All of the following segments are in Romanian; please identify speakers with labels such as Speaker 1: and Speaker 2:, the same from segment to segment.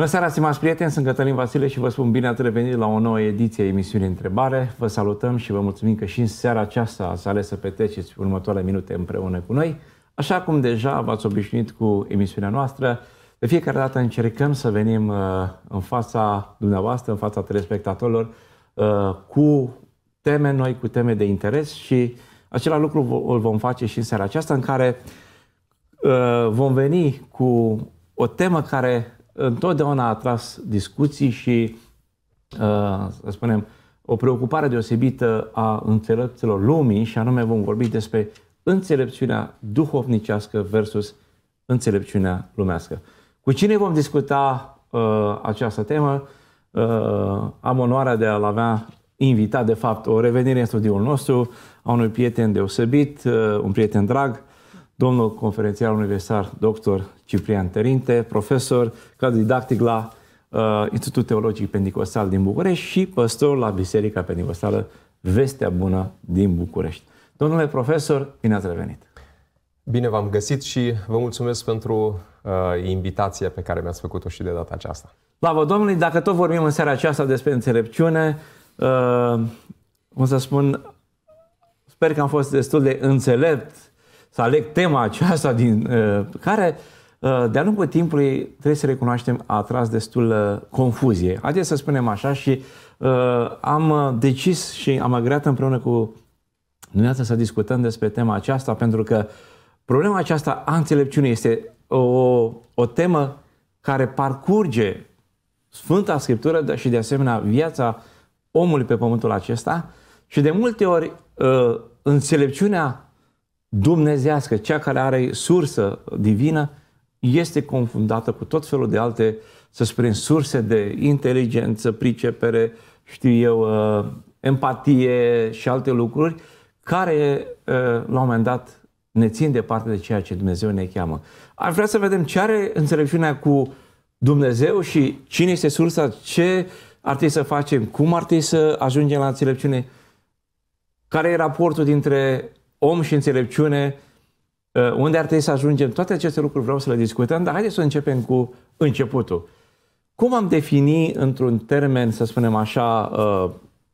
Speaker 1: Bună seara, stimați prieteni, sunt Cătălin Vasile și vă spun bine ați revenit la o nouă ediție a emisiunii Întrebare. Vă salutăm și vă mulțumim că și în seara aceasta ați ales să petreceți următoarele minute împreună cu noi. Așa cum deja v-ați obișnuit cu emisiunea noastră, de fiecare dată încercăm să venim uh, în fața dumneavoastră, în fața telespectatorilor, uh, cu teme noi, cu teme de interes și acela lucru îl vom face și în seara aceasta în care uh, vom veni cu o temă care întotdeauna a atras discuții și, uh, să spunem, o preocupare deosebită a înțelepților lumii și anume vom vorbi despre înțelepciunea duhovnicească versus înțelepciunea lumească. Cu cine vom discuta uh, această temă? Uh, am onoarea de a-l avea invitat, de fapt, o revenire în studiul nostru a unui prieten deosebit, uh, un prieten drag, domnul conferențial universitar dr. Ciprian Terinte, profesor, cadru didactic la uh, Institutul Teologic Pentecostal din București și păstor la Biserica Pentecostală Vestea Bună din București. Domnule profesor, bine ați revenit!
Speaker 2: Bine v-am găsit și vă mulțumesc pentru uh, invitația pe care mi-ați făcut-o și de data aceasta. Slavă Domnului, dacă tot vorbim în seara aceasta despre înțelepciune, uh,
Speaker 1: o să spun, sper că am fost destul de înțelept să aleg tema aceasta din uh, care uh, de-a lungul timpului, trebuie să recunoaștem, a atras destul uh, confuzie. Haideți să spunem așa și am decis și am agreat împreună cu dumneavoastră să discutăm despre tema aceasta, pentru că problema aceasta a înțelepciunii este o, o temă care parcurge Sfânta Scriptură, și de asemenea viața omului pe pământul acesta și de multe ori înțelepciunea dumnezească, cea care are sursă divină, este confundată cu tot felul de alte, să spunem, surse de inteligență, pricepere, știu eu, uh, empatie și alte lucruri, care uh, la un moment dat ne țin departe de ceea ce Dumnezeu ne cheamă. Ar vrea să vedem ce are înțelepciunea cu Dumnezeu și cine este sursa, ce ar trebui să facem, cum ar trebui să ajungem la înțelepciune, care e raportul dintre om și înțelepciune, uh, unde ar trebui să ajungem, toate aceste lucruri vreau să le discutăm, dar haideți să începem cu începutul. Cum am defini într-un termen, să spunem așa, uh,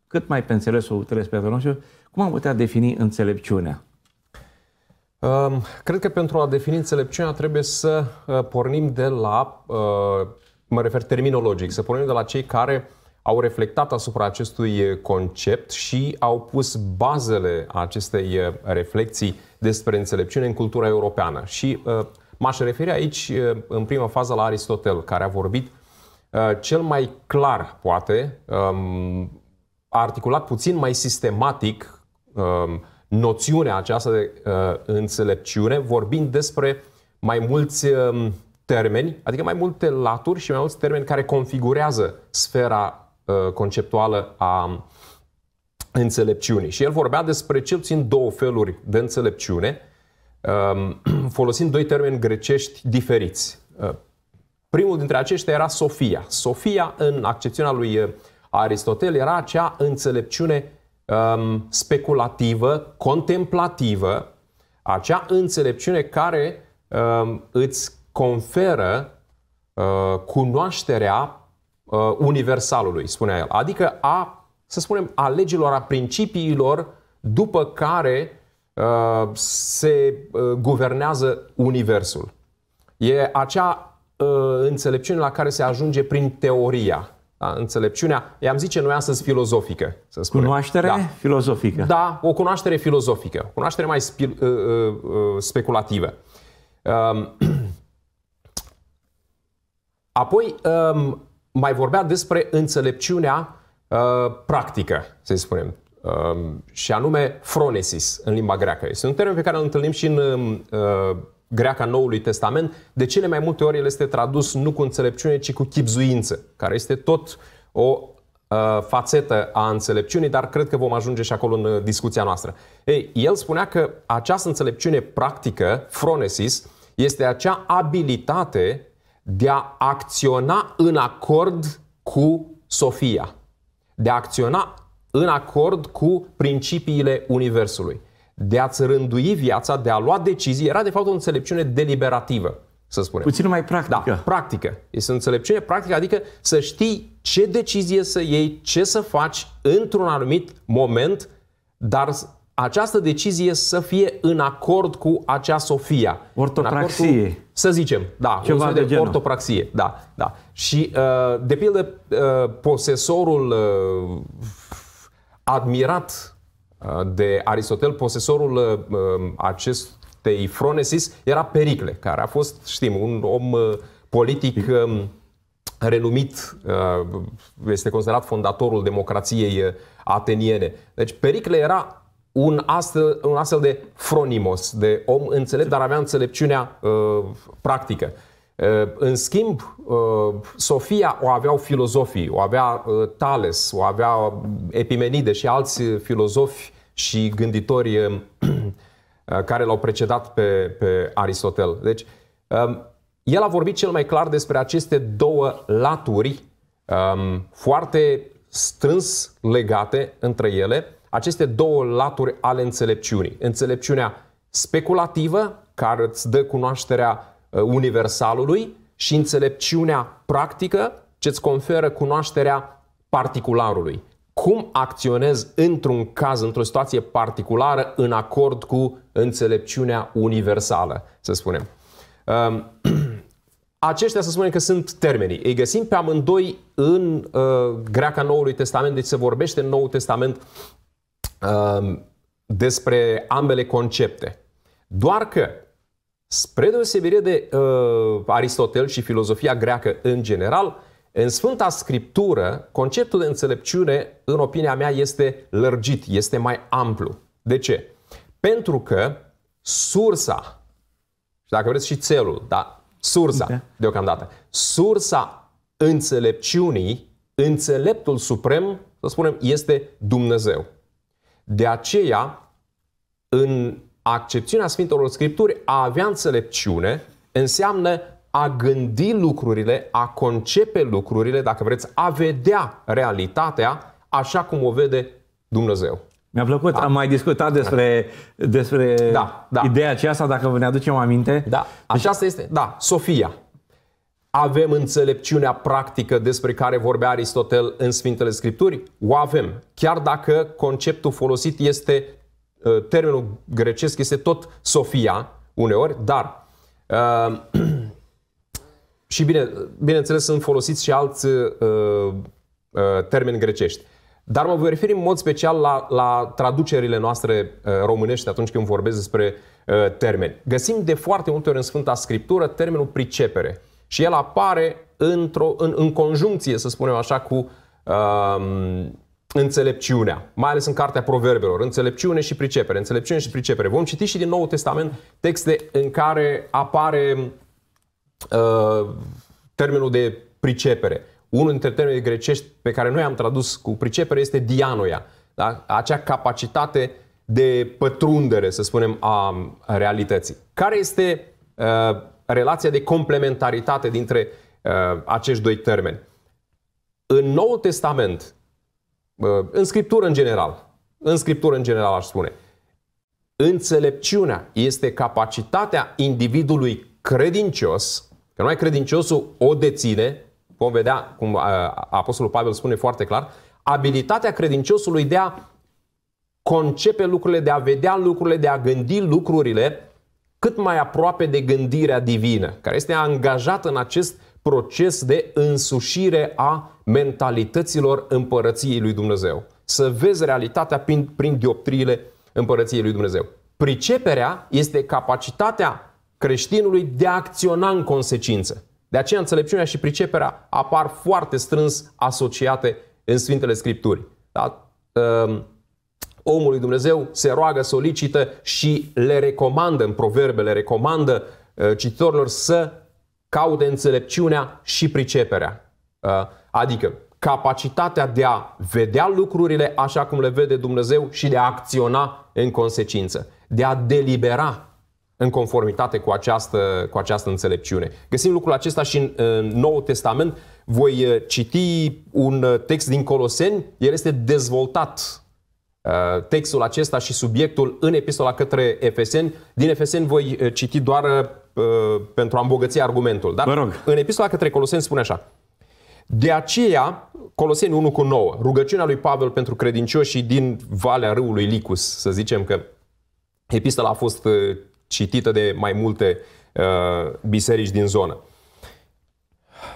Speaker 1: cât mai pe
Speaker 2: înțelesul telespectatorului nostru, cum am putea defini înțelepciunea? Um, cred că pentru a defini înțelepciunea trebuie să uh, pornim de la, mă refer terminologic, să pornim de la cei care uh, au reflectat asupra acestui concept și au pus bazele acestei reflexii despre înțelepciune în cultura europeană. Și m-aș referi aici, în prima fază, la Aristotel, care a vorbit cel mai clar, poate, um, a articulat puțin mai sistematic um, noțiunea aceasta de înțelepciune, vorbind despre mai mulți termeni, adică mai multe laturi și mai mulți termeni care configurează sfera Uh, conceptuală a înțelepciunii. Și el vorbea despre cel puțin două feluri de înțelepciune, um, folosind doi termeni grecești diferiți. Uh, primul dintre aceștia era Sofia. Sofia, în accepțiunea lui uh, Aristotel, era acea înțelepciune um, speculativă, contemplativă, acea înțelepciune care um, îți conferă cunoașterea Uh, universalului, spunea el. Adică a, să spunem, a legilor, a principiilor după care uh, se uh, guvernează universul. E acea uh, înțelepciune la care se ajunge prin teoria. Da, înțelepciunea, i-am zice noi astăzi filozofică. Să spunem. Cunoaștere da.
Speaker 1: filozofică.
Speaker 2: Da, o cunoaștere filozofică, cunoaștere mai spil, uh, uh, uh speculativă. Um, apoi, um, mai vorbea despre înțelepciunea uh, practică, să spunem, uh, și anume fronesis în limba greacă. Este un termen pe care îl întâlnim și în um, uh, greaca Noului Testament. De cele mai multe ori el este tradus nu cu înțelepciune, ci cu chipzuință, care este tot o uh, fațetă a înțelepciunii, dar cred că vom ajunge și acolo în uh, discuția noastră. Ei, el spunea că această înțelepciune practică, fronesis, este acea abilitate de a acționa în acord cu Sofia, de a acționa în acord cu principiile Universului, de a-ți rândui viața, de a lua decizii, era de fapt o înțelepciune deliberativă, să spunem. Puțin mai practică. Da, practică. Este înțelepciune practică, adică să știi ce decizie să iei, ce să faci într-un anumit moment, dar această decizie să fie în acord cu acea Sofia. Ortopraxie. Cu, să zicem, da, Ceva de, de ortopraxie. Da, da. Și, uh, de pildă, uh, posesorul uh, admirat de Aristotel, posesorul acestei fronesis era Pericle, care a fost, știm, un om politic um, renumit, este considerat fondatorul democrației ateniene. Deci Pericle era un astfel, un astfel de fronimos, de om înțelept, dar avea înțelepciunea uh, practică. Uh, în schimb, uh, Sofia o aveau filozofii, o avea uh, Tales, o avea uh, Epimenide și alți filozofi și gânditori uh, uh, care l-au precedat pe, pe Aristotel. Deci, uh, el a vorbit cel mai clar despre aceste două laturi um, foarte strâns legate între ele aceste două laturi ale înțelepciunii. Înțelepciunea speculativă, care îți dă cunoașterea uh, universalului, și înțelepciunea practică, ce îți conferă cunoașterea particularului. Cum acționezi într-un caz, într-o situație particulară, în acord cu înțelepciunea universală, să spunem. Um, aceștia să spunem că sunt termenii. Îi găsim pe amândoi în uh, greaca Noului Testament, deci se vorbește în Noul Testament despre ambele concepte. Doar că, spre deosebire de uh, Aristotel și filozofia greacă în general, în Sfânta Scriptură, conceptul de înțelepciune, în opinia mea, este lărgit, este mai amplu. De ce? Pentru că sursa, și dacă vreți și țelul, da, sursa, okay. Da. deocamdată, sursa înțelepciunii, înțeleptul suprem, să spunem, este Dumnezeu. De aceea, în accepțiunea Sfintelor Scripturi, a avea înțelepciune înseamnă a gândi lucrurile, a concepe lucrurile, dacă vreți, a vedea realitatea așa cum o vede Dumnezeu. Mi-a plăcut, da. am mai discutat despre, despre da, da. ideea aceasta, dacă
Speaker 1: vă ne aducem aminte.
Speaker 2: Da, Așa deci... este, da, Sofia avem înțelepciunea practică despre care vorbea Aristotel în Sfintele Scripturi? O avem. Chiar dacă conceptul folosit este, ă, termenul grecesc este tot sofia uneori, dar ă, și bine, bineînțeles sunt folosiți și alți ă, termeni grecești. Dar mă voi referi în mod special la, la traducerile noastre românești atunci când vorbesc despre termeni. Găsim de foarte multe ori în Sfânta Scriptură termenul pricepere. Și el apare într-o, în, în conjuncție, să spunem așa, cu um, înțelepciunea, mai ales în cartea proverbelor, înțelepciune și pricepere, înțelepciune și pricepere. Vom citi și din Noul Testament texte în care apare uh, termenul de pricepere. Unul dintre termenii grecești pe care noi am tradus cu pricepere este dianoia, da? acea capacitate de pătrundere, să spunem, a realității. Care este uh, relația de complementaritate dintre uh, acești doi termeni. În Noul Testament, uh, în Scriptură în general, în Scriptură în general aș spune, înțelepciunea este capacitatea individului credincios, că numai credinciosul o deține, vom vedea cum uh, Apostolul Pavel spune foarte clar, abilitatea credinciosului de a concepe lucrurile, de a vedea lucrurile, de a gândi lucrurile cât mai aproape de gândirea divină, care este angajată în acest proces de însușire a mentalităților împărăției lui Dumnezeu. Să vezi realitatea prin, prin dioptriile împărăției lui Dumnezeu. Priceperea este capacitatea creștinului de a acționa în consecință. De aceea înțelepciunea și priceperea apar foarte strâns asociate în Sfintele Scripturi. Da? Ehm, omul lui Dumnezeu se roagă, solicită și le recomandă, în proverbe le recomandă uh, cititorilor să caute înțelepciunea și priceperea. Uh, adică capacitatea de a vedea lucrurile așa cum le vede Dumnezeu și de a acționa în consecință, de a delibera în conformitate cu această, cu această înțelepciune. Găsim lucrul acesta și în, în Noul Testament. Voi uh, citi un text din Coloseni, el este dezvoltat Uh, textul acesta și subiectul în epistola către Efeseni. Din Efeseni voi uh, citi doar uh, pentru a îmbogăți argumentul. Dar rog. în epistola către Coloseni spune așa. De aceea, Coloseni 1 cu 9, rugăciunea lui Pavel pentru credincioșii din Valea Râului Licus, să zicem că epistola a fost uh, citită de mai multe uh, biserici din zonă.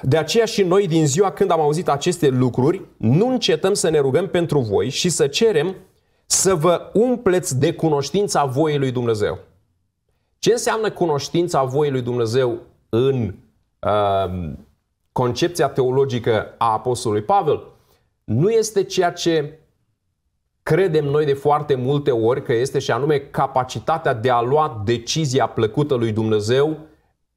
Speaker 2: De aceea și noi din ziua când am auzit aceste lucruri, nu încetăm să ne rugăm pentru voi și să cerem să vă umpleți de cunoștința voii lui Dumnezeu. Ce înseamnă cunoștința voii lui Dumnezeu în uh, concepția teologică a Apostolului Pavel? Nu este ceea ce credem noi de foarte multe ori că este și anume capacitatea de a lua decizia plăcută lui Dumnezeu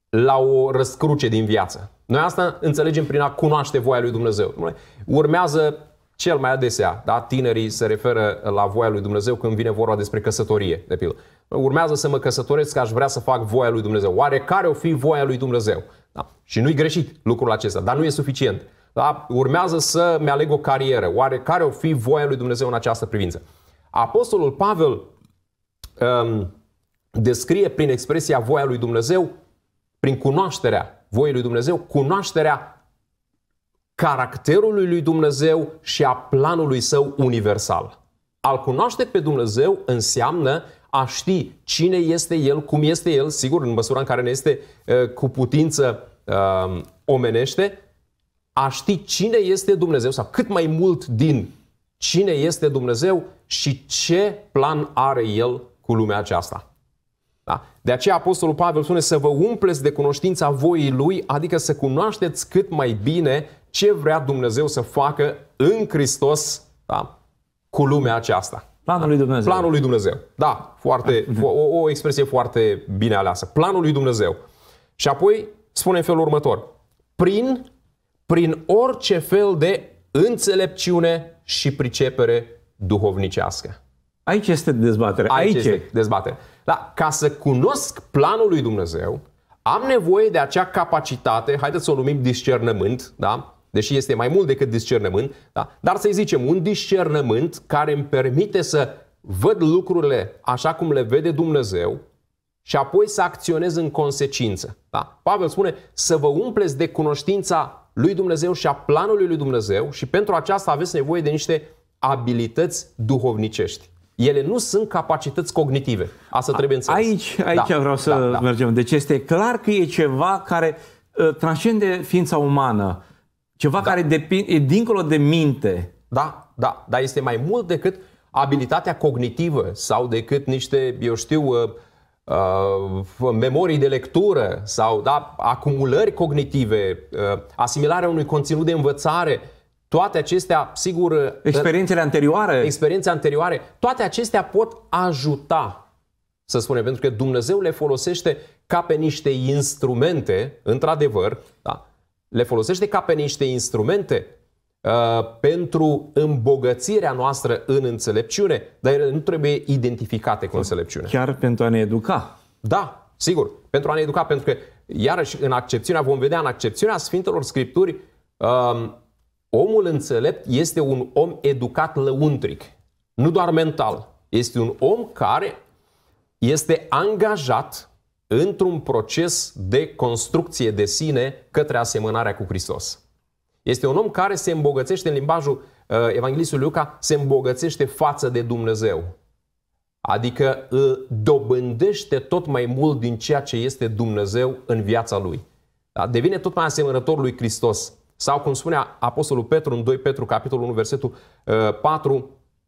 Speaker 2: la o răscruce din viață. Noi asta înțelegem prin a cunoaște voia lui Dumnezeu. Urmează cel mai adesea, da, tinerii se referă la voia lui Dumnezeu când vine vorba despre căsătorie, de pildă. Urmează să mă căsătoresc că aș vrea să fac voia lui Dumnezeu. Oare care o fi voia lui Dumnezeu? Da. Și nu-i greșit lucrul acesta, dar nu e suficient. Da? Urmează să mi-aleg o carieră. Oare care o fi voia lui Dumnezeu în această privință? Apostolul Pavel um, descrie prin expresia voia lui Dumnezeu, prin cunoașterea voiei lui Dumnezeu, cunoașterea caracterului lui Dumnezeu și a planului său universal. Al cunoaște pe Dumnezeu înseamnă a ști cine este El, cum este El, sigur, în măsura în care ne este uh, cu putință uh, omenește, a ști cine este Dumnezeu sau cât mai mult din cine este Dumnezeu și ce plan are El cu lumea aceasta. Da? De aceea Apostolul Pavel spune să vă umpleți de cunoștința voii Lui, adică să cunoașteți cât mai bine ce vrea Dumnezeu să facă în Hristos da? cu lumea aceasta. Planul lui Dumnezeu. Planul lui Dumnezeu. Da, foarte, ah, o, o expresie foarte bine aleasă. Planul lui Dumnezeu. Și apoi spune în felul următor. Prin, prin orice fel de înțelepciune și pricepere duhovnicească. Aici este dezbatere. Aici, Aici este dezbatere. Da? Ca să cunosc planul lui Dumnezeu, am nevoie de acea capacitate, haideți să o numim discernământ, da? deși este mai mult decât discernământ, da? dar să-i zicem un discernământ care îmi permite să văd lucrurile așa cum le vede Dumnezeu și apoi să acționez în consecință. Da? Pavel spune să vă umpleți de cunoștința lui Dumnezeu și a planului lui Dumnezeu și pentru aceasta aveți nevoie de niște abilități duhovnicești ele nu sunt capacități cognitive. Asta A, trebuie înțeles. Aici, aici da,
Speaker 1: vreau să da, da. mergem. Deci este clar că e ceva care uh, transcende ființa umană.
Speaker 2: Ceva da. care depinde, e dincolo de minte. Da, da. Dar este mai mult decât abilitatea cognitivă sau decât niște, eu știu, uh, uh, memorii de lectură sau da, acumulări cognitive, uh, asimilarea unui conținut de învățare. Toate acestea, sigur... Uh, Experiențele anterioare. Experiențe anterioare. Toate acestea pot ajuta, să spunem, pentru că Dumnezeu le folosește ca pe niște instrumente, într-adevăr, da, le folosește ca pe niște instrumente uh, pentru îmbogățirea noastră în înțelepciune, dar ele nu trebuie identificate cu înțelepciune. Chiar pentru a ne educa. Da, sigur, pentru a ne educa, pentru că, iarăși, în accepțiunea, vom vedea în accepțiunea Sfintelor Scripturi, um, Omul înțelept este un om educat lăuntric, nu doar mental. Este un om care este angajat într-un proces de construcție de sine către asemănarea cu Hristos. Este un om care se îmbogățește în limbajul uh, Evanghelistului Luca, se îmbogățește față de Dumnezeu. Adică îl dobândește tot mai mult din ceea ce este Dumnezeu în viața lui. Da? Devine tot mai asemănător lui Hristos sau cum spunea Apostolul Petru în 2 Petru, capitolul 1, versetul 4,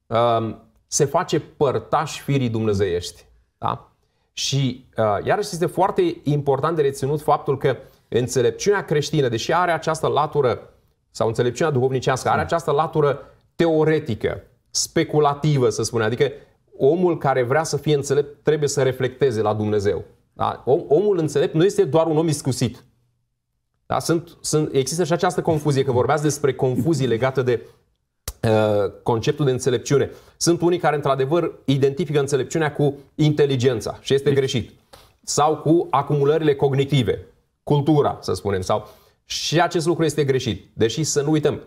Speaker 2: uh, um, se face părtaș firii dumnezeiești. Da? Și uh, iarăși este foarte important de reținut faptul că înțelepciunea creștină, deși are această latură, sau înțelepciunea duhovnicească, are hmm. această latură teoretică, speculativă, să spunem. Adică omul care vrea să fie înțelept trebuie să reflecteze la Dumnezeu. Da? Omul înțelept nu este doar un om iscusit. Da? Sunt, sunt, există și această confuzie, că vorbeați despre confuzii legate de uh, conceptul de înțelepciune. Sunt unii care, într-adevăr, identifică înțelepciunea cu inteligența și este deci- greșit. Sau cu acumulările cognitive, cultura, să spunem. Sau... Și acest lucru este greșit. Deși să nu uităm,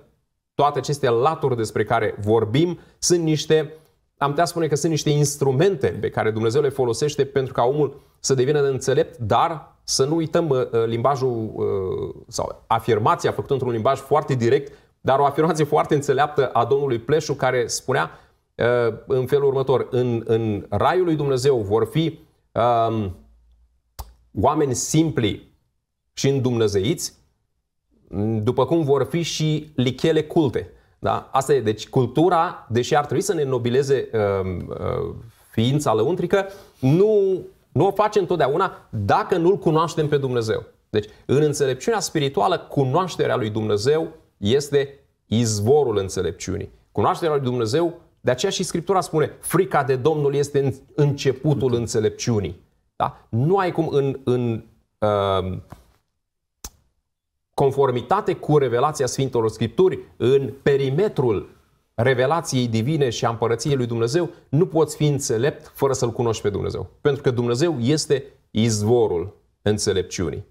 Speaker 2: toate aceste laturi despre care vorbim sunt niște, am putea spune că sunt niște instrumente pe care Dumnezeu le folosește pentru ca omul să devină înțelept, dar să nu uităm ă, limbajul ă, sau afirmația făcută într-un limbaj foarte direct, dar o afirmație foarte înțeleaptă a domnului Pleșu care spunea ă, în felul următor, în, în Raiul lui Dumnezeu vor fi um, oameni simpli și îndumnezeiți, după cum vor fi și lichele culte. Da? Asta e. Deci cultura, deși ar trebui să ne nobileze um, uh, ființa lăuntrică, nu nu o face întotdeauna dacă nu-L cunoaștem pe Dumnezeu. Deci, în înțelepciunea spirituală, cunoașterea lui Dumnezeu este izvorul înțelepciunii. Cunoașterea lui Dumnezeu, de aceea și Scriptura spune, frica de Domnul este începutul înțelepciunii. Da? Nu ai cum în, în uh, conformitate cu revelația Sfintelor Scripturi, în perimetrul revelației divine și a împărăției lui Dumnezeu, nu poți fi înțelept fără să-L cunoști pe Dumnezeu. Pentru că Dumnezeu este izvorul înțelepciunii.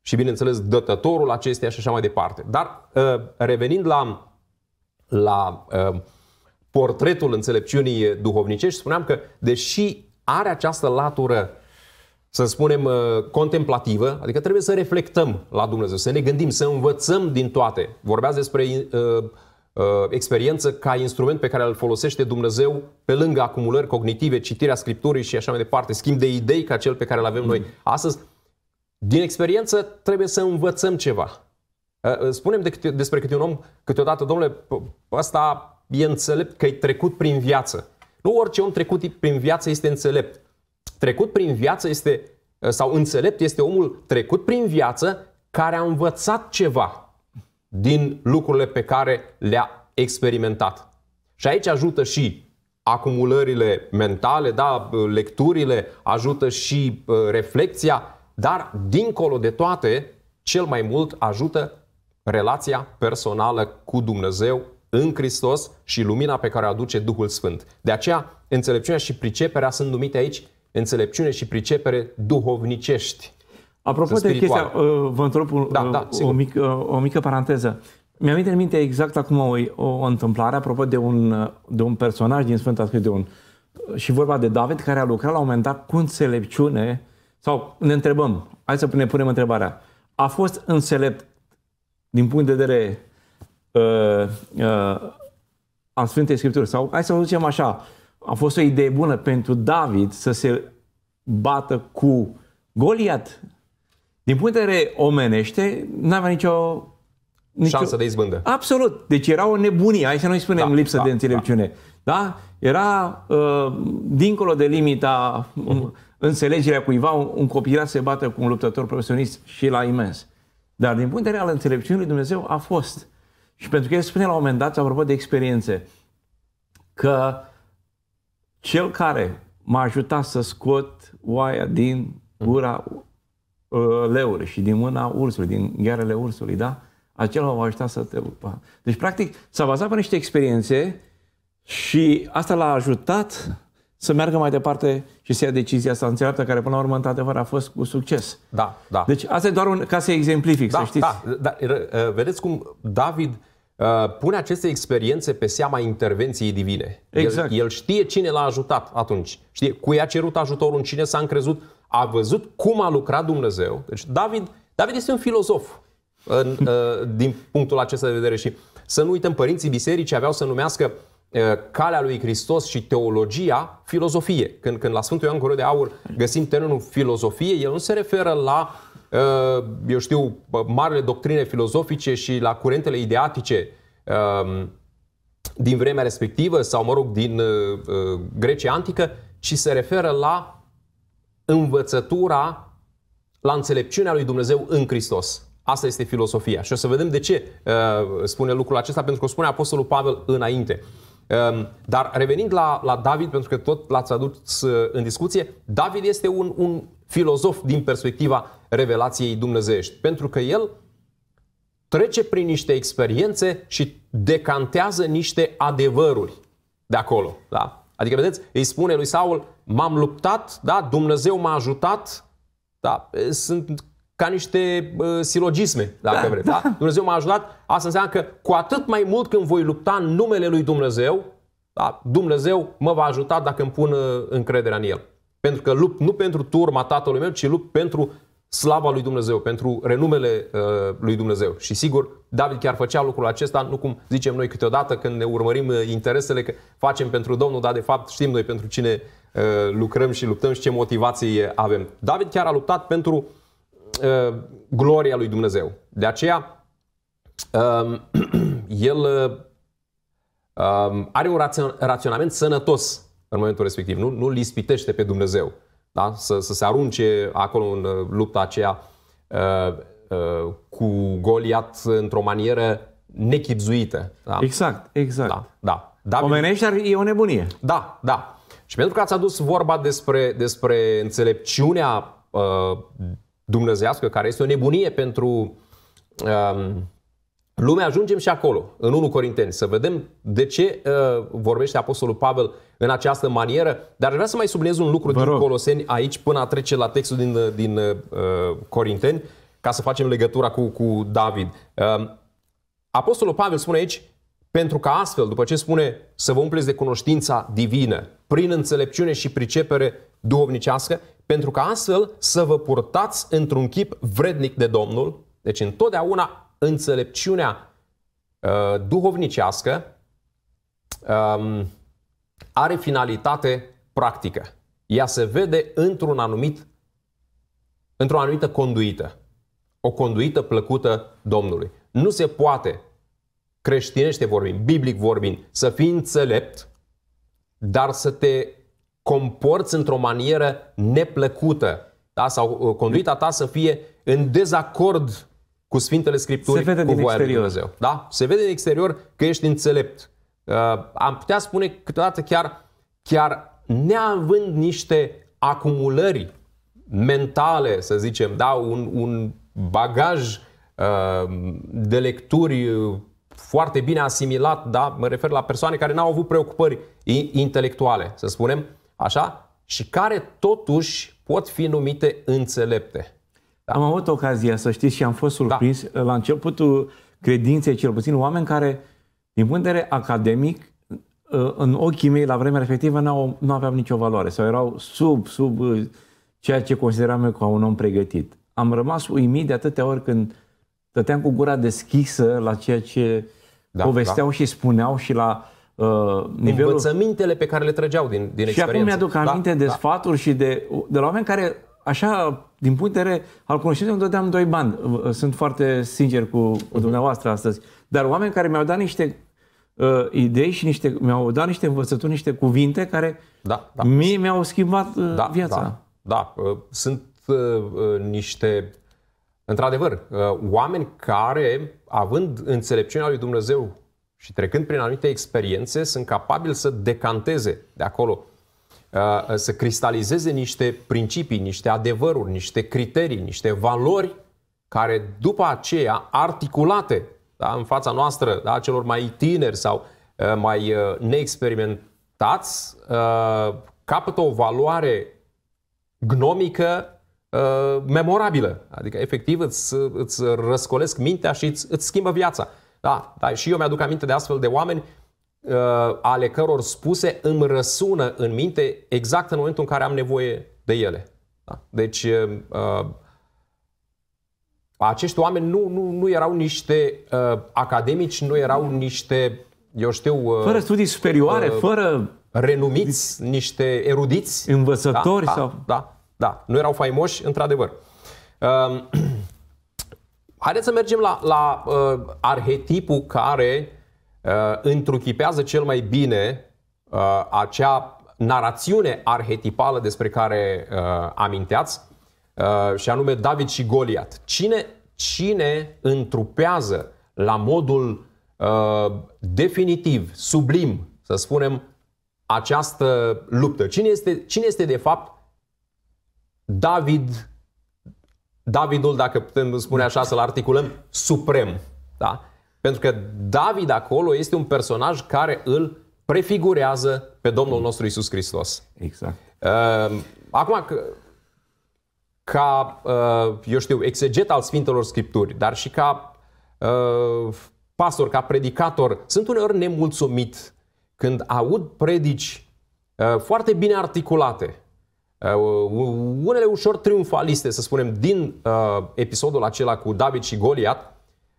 Speaker 2: Și bineînțeles, dătătorul acesteia și așa mai departe. Dar uh, revenind la, la uh, portretul înțelepciunii duhovnicești, spuneam că deși are această latură să spunem, uh, contemplativă, adică trebuie să reflectăm la Dumnezeu, să ne gândim, să învățăm din toate. Vorbeați despre uh, Uh, experiență ca instrument pe care îl folosește Dumnezeu pe lângă acumulări cognitive, citirea Scripturii și așa mai departe, schimb de idei ca cel pe care îl avem noi mm. astăzi. Din experiență trebuie să învățăm ceva. Uh, uh, spunem de câte, despre câte un om câteodată, domnule, ăsta e înțelept că e trecut prin viață. Nu orice om trecut prin viață este înțelept. Trecut prin viață este, sau înțelept este omul trecut prin viață care a învățat ceva din lucrurile pe care le-a experimentat. Și aici ajută și acumulările mentale, da, lecturile, ajută și uh, reflexia, dar dincolo de toate, cel mai mult ajută relația personală cu Dumnezeu în Hristos și lumina pe care o aduce Duhul Sfânt. De aceea, înțelepciunea și priceperea sunt numite aici înțelepciune și pricepere duhovnicești. Apropo de chestia,
Speaker 1: uh, vă întreb da, o, uh, da, o, mic, uh, o mică paranteză. Mi-am în minte exact acum o, o întâmplare apropo de un, de un personaj din Sfânta Scriptură, de un, și vorba de David care a lucrat la un moment dat cu înțelepciune, sau ne întrebăm, hai să ne punem întrebarea, a fost înțelept din punct de vedere uh, uh, al Sfântei Scripturi, sau hai să o zicem așa, a fost o idee bună pentru David să se bată cu Goliat? Din punct de vedere omenește, n-avea nicio nicio... Șansă de izbândă. Absolut. Deci era o nebunie. Aici noi spunem da, lipsă da, de înțelepciune. Da. da? Era uh, dincolo de limita uh-huh. înțelegerea cuiva, un, un să se bată cu un luptător profesionist și la imens. Dar din punct de vedere al înțelepciunii lui Dumnezeu a fost. Și pentru că el spune la un moment dat, apropo de experiențe, că cel care m-a ajutat să scot oaia din gura Uh, leului și din mâna ursului, din ghearele ursului, da? Acela va ajuta să te... Deci, practic, s-a bazat pe niște experiențe și asta l-a ajutat să meargă mai departe și să ia decizia asta înțeleaptă, care până la urmă, într-adevăr, a fost cu succes.
Speaker 2: Da, da. Deci asta e doar un, ca să exemplific, da, să știți. Da, da. Vedeți cum David pune aceste experiențe pe seama intervenției divine. Exact. El, el știe cine l-a ajutat atunci, știe cui a cerut ajutorul, în cine s-a încrezut, a văzut cum a lucrat Dumnezeu. Deci David, David este un filozof în, uh, din punctul acesta de vedere și să nu uităm, părinții bisericii aveau să numească uh, calea lui Hristos și teologia filozofie. Când, când la Sfântul Ioan Gură de Aur găsim termenul filozofie, el nu se referă la, uh, eu știu, marile doctrine filozofice și la curentele ideatice um, din vremea respectivă sau, mă rog, din Grecia Antică, ci se referă la învățătura la înțelepciunea lui Dumnezeu în Hristos. Asta este filosofia. Și o să vedem de ce uh, spune lucrul acesta, pentru că o spune Apostolul Pavel înainte. Um, dar revenind la, la David, pentru că tot l-ați adus uh, în discuție, David este un, un filozof din perspectiva revelației dumnezeiești, pentru că el trece prin niște experiențe și decantează niște adevăruri de acolo. Da? Adică, vedeți, îi spune lui Saul, m-am luptat, da, Dumnezeu m-a ajutat, da, sunt ca niște uh, silogisme, dacă da, vreți. Da? da? Dumnezeu m-a ajutat, asta înseamnă că cu atât mai mult când voi lupta în numele lui Dumnezeu, da, Dumnezeu mă va ajuta dacă îmi pun uh, încrederea în El. Pentru că lupt nu pentru turma tatălui meu, ci lupt pentru slava lui Dumnezeu, pentru renumele uh, lui Dumnezeu. Și sigur, David chiar făcea lucrul acesta, nu cum zicem noi câteodată când ne urmărim uh, interesele, că facem pentru Domnul, dar de fapt știm noi pentru cine Eh, lucrăm și luptăm și ce motivații avem. David chiar a luptat pentru eh, gloria lui Dumnezeu. De aceea, ehm, el eh, ehm, are un raționament sănătos în momentul respectiv. Nu, nu îl ispitește pe Dumnezeu da? să, să se arunce acolo în lupta aceea cu Goliat într-o manieră nechipzuită. Da? Exact, exact. Da, da. David... Omenește e o nebunie. Da, da. Și pentru că ați adus vorba despre, despre înțelepciunea uh, dumnezească, care este o nebunie pentru uh, lume, ajungem și acolo, în 1 Corinteni, să vedem de ce uh, vorbește Apostolul Pavel în această manieră. Dar vreau să mai subliniez un lucru din Coloseni aici, până a trece la textul din, uh, din uh, Corinteni, ca să facem legătura cu, cu David. Uh, Apostolul Pavel spune aici, pentru că astfel, după ce spune, să vă umpleți de cunoștința divină, prin înțelepciune și pricepere duhovnicească, pentru că astfel să vă purtați într-un chip vrednic de Domnul. Deci întotdeauna înțelepciunea uh, duhovnicească um, are finalitate practică. Ea se vede într-un anumit, într-o anumită conduită. O conduită plăcută Domnului. Nu se poate creștinește vorbind, biblic vorbind, să fii înțelept, dar să te comporți într-o manieră neplăcută, da? sau uh, conduita ta să fie în dezacord cu Sfintele Scripturi, Se vede cu din voia exterior. Dumnezeu. Da? Se vede din exterior că ești înțelept. Uh, am putea spune câteodată chiar, chiar neavând niște acumulări mentale, să zicem, da? un, un bagaj uh, de lecturi uh, foarte bine asimilat, da? mă refer la persoane care n-au avut preocupări intelectuale, să spunem, așa, și care totuși pot fi numite înțelepte.
Speaker 1: Da. Am avut ocazia să știți și am fost da. surprins da. la începutul credinței, cel puțin oameni care, din punct de vedere academic, ă, în ochii mei la vremea respectivă au nu aveau nicio valoare sau erau sub, sub ă, ceea ce consideram eu ca un om pregătit. Am rămas uimit de atâtea ori când stăteam cu gura deschisă la ceea ce da, povesteau da. și spuneau și la uh, nivelul...
Speaker 2: Învățămintele pe care le trăgeau din, din și experiență. Și acum mi-aduc da, aminte da, de da.
Speaker 1: sfaturi și de, de la oameni care, așa, din punct de vedere al cunoștinței, îmi dădeam doi bani. Uh, sunt foarte sincer cu uh dumneavoastră astăzi. Dar oameni care mi-au dat niște uh, idei și niște, mi-au dat niște învățături, niște cuvinte
Speaker 2: care da, da.
Speaker 1: mie mi-au schimbat uh, da, viața.
Speaker 2: Da, da. Uh, sunt uh, uh niște Într-adevăr, uh, oameni care, având înțelepciunea lui Dumnezeu și trecând prin anumite experiențe, sunt capabili să decanteze de acolo, uh, să cristalizeze niște principii, niște adevăruri, niște criterii, niște valori care după aceea, articulate da, în fața noastră, da, celor mai tineri sau uh, mai neexperimentați, capătă o valoare gnomică memorabile, uh, memorabilă. Adică, efectiv, îți, îți răscolesc mintea și îți, îți schimbă viața. Da, da, și eu mi-aduc aminte de astfel de oameni uh, ale căror spuse îmi răsună în minte exact în momentul în care am nevoie de ele. Da? Deci, uh, uh acești oameni nu, nu, nu erau niște uh, academici, nu erau niște, eu știu... Uh, fără studii superioare, uh, fără... Renumiți, niște erudiți. Învățători da, da, sau... Da, da, nu erau faimoși, într-adevăr. Ehm, haideți să mergem la, la uh, arhetipul care uh, întruchipează cel mai bine uh, acea narațiune arhetipală despre care uh, aminteați, uh, și anume David și Goliat. Cine, cine întrupează la modul uh, definitiv, sublim, să spunem, această luptă? Cine este, cine este de fapt David, Davidul, dacă putem spune așa, să-l articulăm, suprem. Da? Pentru că David acolo este un personaj care îl prefigurează pe Domnul nostru Isus Hristos. Exact. Ehm, acum, ca, eh, eu știu, exeget al Sfintelor Scripturi, dar și ca eh, pastor, ca predicator, sunt uneori nemulțumit când aud predici eh, foarte bine articulate, Uh, unele ușor triumfaliste, să spunem, din uh, episodul acela cu David și Goliat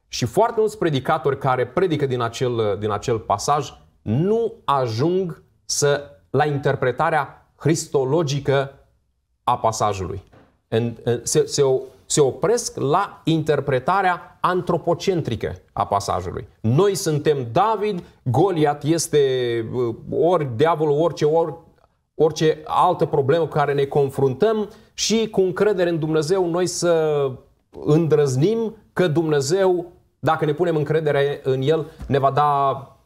Speaker 2: și foarte mulți predicatori care predică din acel, uh, din acel pasaj nu ajung să la interpretarea cristologică a pasajului. And, and, se, se, se opresc la interpretarea antropocentrică a pasajului. Noi suntem David, Goliat este ori diavolul, orice, ori orice altă problemă cu care ne confruntăm și cu încredere în Dumnezeu noi să îndrăznim că Dumnezeu, dacă ne punem încredere în El, ne va da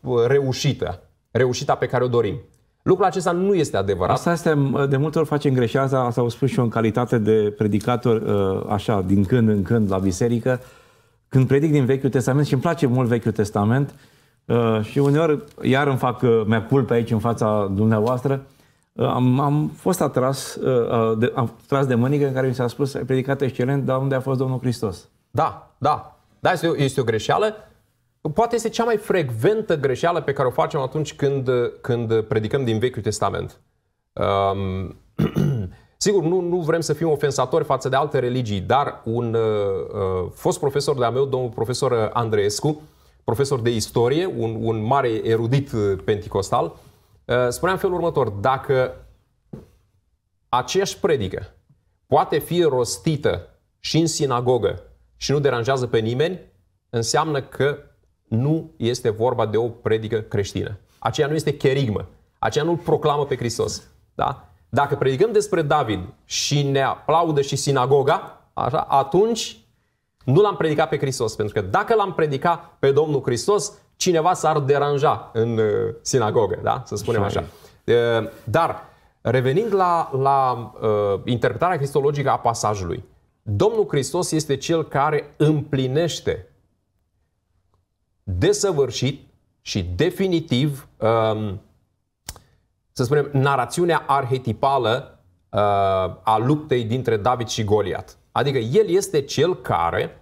Speaker 2: uh, reușită, reușita pe care o dorim. Lucrul acesta nu este adevărat. Asta
Speaker 1: este, de multe ori facem greșeala, asta au spus și eu în calitate de predicator, uh, așa, din când în când la biserică, când predic din Vechiul Testament și îmi place mult Vechiul Testament uh, și uneori iar îmi fac mea culpe aici în fața dumneavoastră, Uh, am, am fost atras, uh, uh, de, am tras de mânică în care mi s-a spus ai predicat
Speaker 2: excelent, dar unde a fost Domnul Hristos? Da, da. Da, este o, este o greșeală. Poate este cea mai frecventă greșeală pe care o facem atunci când, când predicăm din Vechiul Testament. Um, sigur, nu, nu vrem să fim ofensatori față de alte religii, dar un uh, fost profesor de-a meu, domnul profesor Andreescu, profesor de istorie, un, un mare erudit penticostal, uh, Uh, spuneam felul următor, dacă aceeași predică poate fi rostită și în sinagogă și nu deranjează pe nimeni, înseamnă că nu este vorba de o predică creștină. Aceea nu este cherigmă. Aceea nu-L proclamă pe Hristos. Da? Dacă predicăm despre David și ne aplaudă și sinagoga, așa, atunci nu l-am predicat pe Hristos. Pentru că dacă l-am predicat pe Domnul Hristos, cineva s-ar deranja în uh, sinagogă, da? să spunem așa. Dar, revenind la, la uh, interpretarea cristologică a pasajului, Domnul Hristos este cel care împlinește desăvârșit și definitiv, um, să spunem, narațiunea arhetipală uh, a luptei dintre David și Goliat. Adică el este cel care,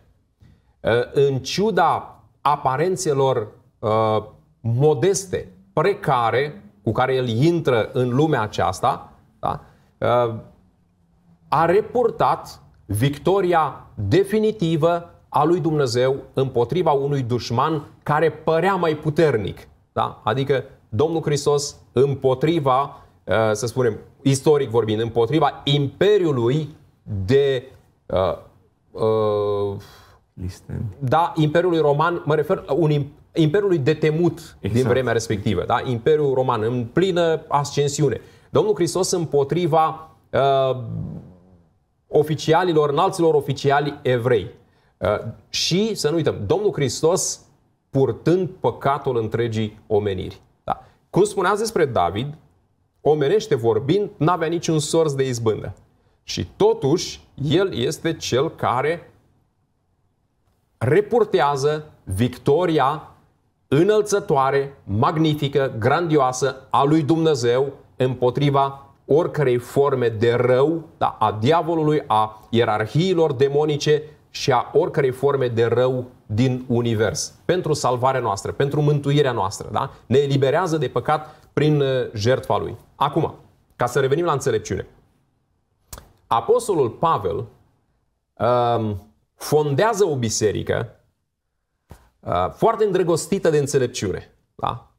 Speaker 2: uh, în ciuda aparențelor Uh, modeste, precare, cu care el intră în lumea aceasta, da? Uh, a reportat victoria definitivă a lui Dumnezeu împotriva unui dușman care părea mai puternic. Da? Adică Domnul Hristos împotriva, uh, să spunem, istoric vorbind, împotriva imperiului de uh, uh, Da, Imperiului Roman, mă refer un imperiului de temut exact. din vremea respectivă, da? Imperiul Roman în plină ascensiune. Domnul Hristos împotriva uh, oficialilor, înalților oficiali evrei. Uh, și, să nu uităm, Domnul Hristos purtând păcatul întregii omeniri. Da. Cum spuneați despre David, omenește vorbind, n-avea niciun sorț de izbândă. Și totuși, el este cel care reportează victoria înălțătoare, magnifică, grandioasă a lui Dumnezeu împotriva oricărei forme de rău, da, a diavolului, a ierarhiilor demonice și a oricărei forme de rău din univers. Pentru salvarea noastră, pentru mântuirea noastră, da? Ne eliberează de păcat prin uh, jertfa lui. Acum, ca să revenim la înțelepciune. Apostolul Pavel um, fondează o biserică Uh, foarte îndrăgostită de înțelepciune. Da?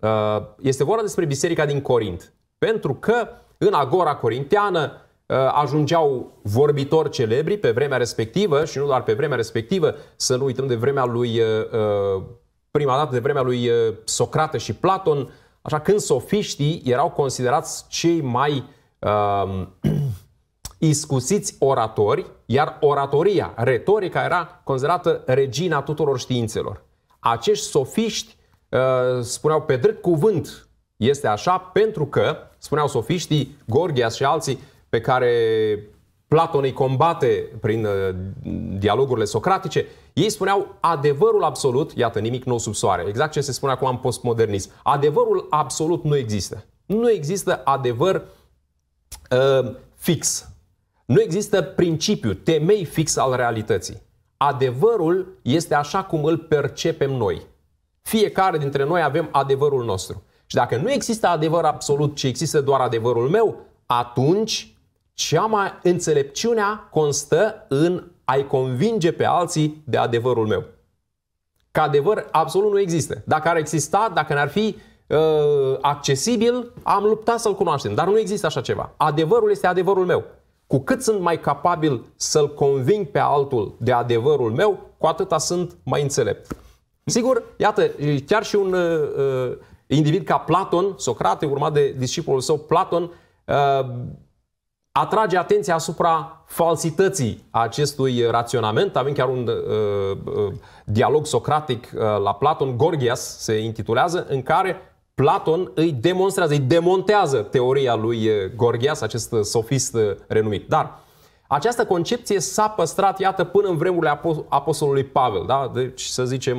Speaker 2: Uh, este vorba despre biserica din Corint. Pentru că în agora corinteană uh, ajungeau vorbitori celebri pe vremea respectivă și nu doar pe vremea respectivă, să nu uităm de vremea lui, prima dată de vremea lui Socrate și Platon, așa când sofiștii erau considerați cei mai uh, iscusiți oratori, iar oratoria, retorica, era considerată regina tuturor științelor. Acești sofiști uh, spuneau pe drept cuvânt este așa pentru că, spuneau sofiștii, Gorgias și alții pe care Platon îi combate prin uh, dialogurile socratice, ei spuneau adevărul absolut, iată, nimic nou sub soare, exact ce se spune acum în postmodernism, adevărul absolut nu există. Nu există adevăr uh, fix, nu există principiu, temei fix al realității. Adevărul este așa cum îl percepem noi. Fiecare dintre noi avem adevărul nostru. Și dacă nu există adevăr absolut, ci există doar adevărul meu, atunci cea mai înțelepciunea constă în a-i convinge pe alții de adevărul meu. Că adevăr absolut nu există. Dacă ar exista, dacă n-ar fi uh, accesibil, am luptat să-l cunoaștem. Dar nu există așa ceva. Adevărul este adevărul meu. Cu cât sunt mai capabil să-l conving pe altul de adevărul meu, cu atâta sunt mai înțelept. Sigur, iată, chiar și un uh, uh, individ ca Platon, Socrate, urmat de discipolul său Platon, uh, atrage atenția asupra falsității acestui raționament. Avem chiar un uh, uh dialog socratic uh, la Platon, Gorgias se intitulează, în care Platon îi demonstrează, îi demontează teoria lui eh, Gorgias, acest eh, sofist eh, renumit. Dar această concepție s-a păstrat, iată, până în vremurile apostolului Pavel, da? deci să zicem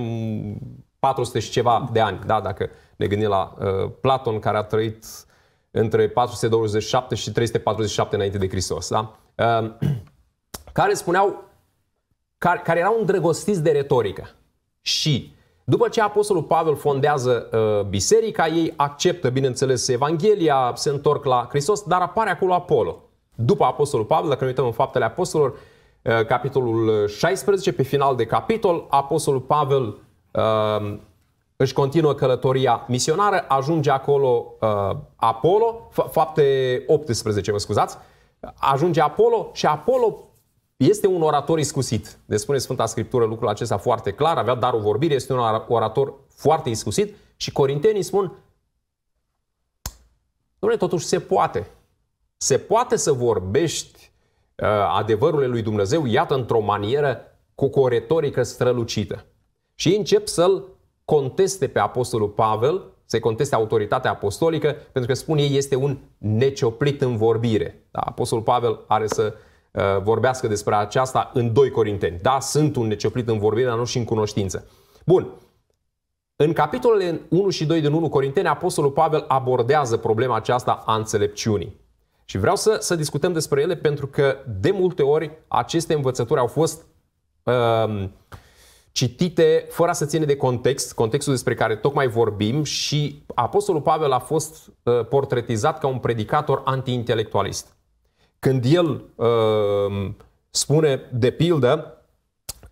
Speaker 2: 400 și ceva de ani, da? dacă ne gândim la uh, Platon, care a trăit între 427 și 347 înainte de Hristos, da? Uh, care spuneau, care, care erau îndrăgostiți de retorică și după ce Apostolul Pavel fondează uh, biserica, ei acceptă, bineînțeles, Evanghelia, se întorc la Hristos, dar apare acolo Apollo. După Apostolul Pavel, dacă ne uităm în Faptele Apostolilor, uh, capitolul 16, uh, pe final de capitol, Apostolul Pavel uh, își continuă călătoria misionară, ajunge acolo uh, Apollo, fapte 18, mă scuzați, ajunge Apollo și Apollo este un orator iscusit. Ne spune Sfânta Scriptură lucrul acesta foarte clar, avea darul vorbire, este un orator foarte iscusit și corintenii spun, domnule, totuși se poate. Se poate să vorbești uh, adevărul lui Dumnezeu, iată, într-o manieră cu, o retorică strălucită. Și încep să-l conteste pe Apostolul Pavel, să-i conteste autoritatea apostolică, pentru că spun ei este un necioplit în vorbire. Da? Apostolul Pavel are să Uh, vorbească despre aceasta în 2 Corinteni. Da, sunt un necioplit în dar nu și în cunoștință. Bun. În capitolele 1 și 2 din 1 Corinteni, Apostolul Pavel abordează problema aceasta a înțelepciunii. Și vreau să, să discutăm despre ele pentru că de multe ori aceste învățături au fost um, citite fără să ține de context, contextul despre care tocmai vorbim și Apostolul Pavel a fost uh, portretizat ca un predicator anti-intelectualist când el uh, spune, de pildă,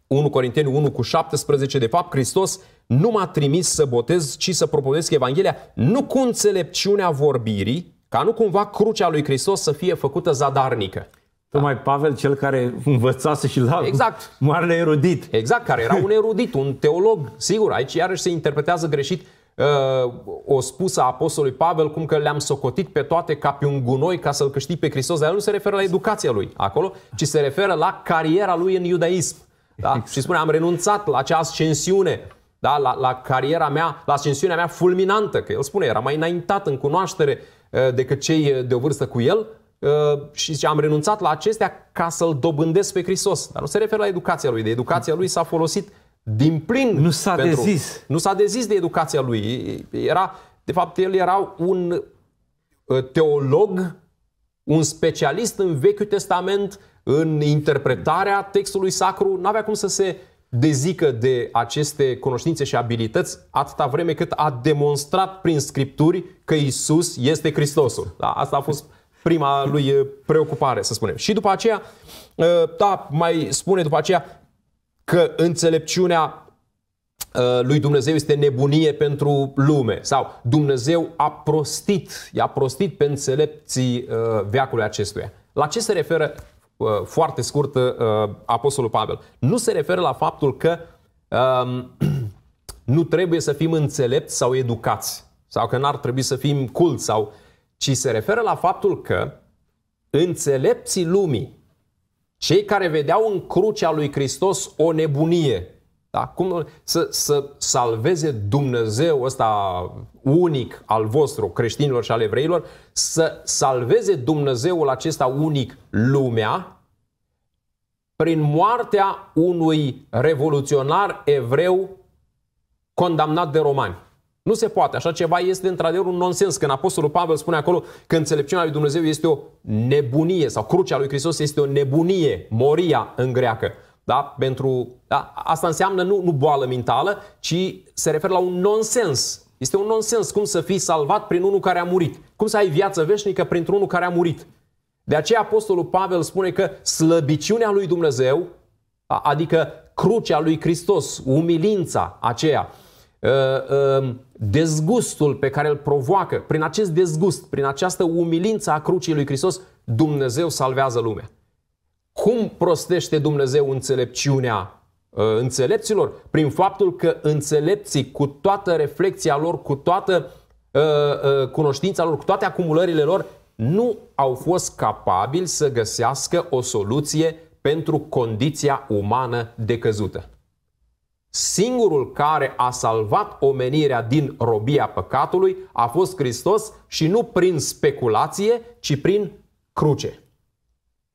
Speaker 2: 1 Corinteni 1 cu 17, de fapt, Hristos nu m-a trimis să botez, ci să propovesc Evanghelia, nu cu înțelepciunea vorbirii, ca nu cumva crucea lui Hristos să fie făcută zadarnică. Tocmai da. Pavel, cel care învățase și la exact. marele erudit. Exact, care era un erudit, un teolog. Sigur, aici iarăși se interpretează greșit Uh, o spus a Apostolului Pavel, cum că le-am socotit pe toate ca pe un gunoi ca să-l câștig pe Hristos, dar el nu se referă la educația lui acolo, ci se referă la cariera lui în iudaism. Da? Exact. Și spune, am renunțat la acea ascensiune, da? la, la cariera mea, la ascensiunea mea fulminantă, că el spune, era mai înaintat în cunoaștere uh, decât cei uh, de o vârstă cu el, și zice, am renunțat la acestea ca să-l dobândesc pe Hristos. Dar nu se referă la educația lui. De educația lui s-a folosit din plin. Nu s-a pentru, dezis. Nu s-a dezis de educația lui. Era, de fapt, el era un uh, teolog, un specialist în Vechiul Testament, în interpretarea textului sacru. Nu avea cum să se dezică de aceste cunoștințe și abilități atâta vreme cât a demonstrat prin scripturi că Isus este Hristosul. Da? Asta a fost prima lui uh, preocupare, să spunem. Și după aceea, uh, da, mai spune după aceea, că înțelepciunea uh, lui Dumnezeu este nebunie pentru lume sau Dumnezeu a prostit, i-a prostit pe înțelepții uh, veacului acestuia. La ce se referă uh, foarte scurt Apostolul Pavel? Nu se referă la faptul că um, nu trebuie să fim înțelepți sau educați sau că n-ar trebui să fim culți sau ci se referă la faptul că înțelepții lumii cei care vedeau în crucea lui Hristos o nebunie, da? Cum să, să salveze Dumnezeu ăsta unic al vostru, creștinilor și al evreilor, să salveze Dumnezeul acesta unic lumea prin moartea unui revoluționar evreu condamnat de romani. Nu se poate. Așa ceva este într-adevăr un nonsens. Când Apostolul Pavel spune acolo că înțelepciunea lui Dumnezeu este o nebunie sau crucea lui Hristos este o nebunie, moria în greacă. Da? Pentru, da? Asta înseamnă nu, nu boală mentală, ci se referă la un nonsens. Este un nonsens cum să fii salvat prin unul care a murit. Cum să ai viață veșnică printr-unul care a murit. De aceea Apostolul Pavel spune că slăbiciunea lui Dumnezeu, adică crucea lui Hristos, umilința aceea, Uh, um, dezgustul pe care îl provoacă, prin acest dezgust, prin această umilință a crucii lui Hristos, Dumnezeu salvează lumea. Cum prostește Dumnezeu înțelepciunea uh, înțelepților? Prin faptul că înțelepții, cu toată reflexia lor, cu toată uh, cunoștința lor, cu toate acumulările lor, nu au fost capabili să găsească o soluție pentru condiția umană decăzută. Singurul care a salvat omenirea din robia păcatului a fost Hristos și nu prin speculație, ci prin cruce.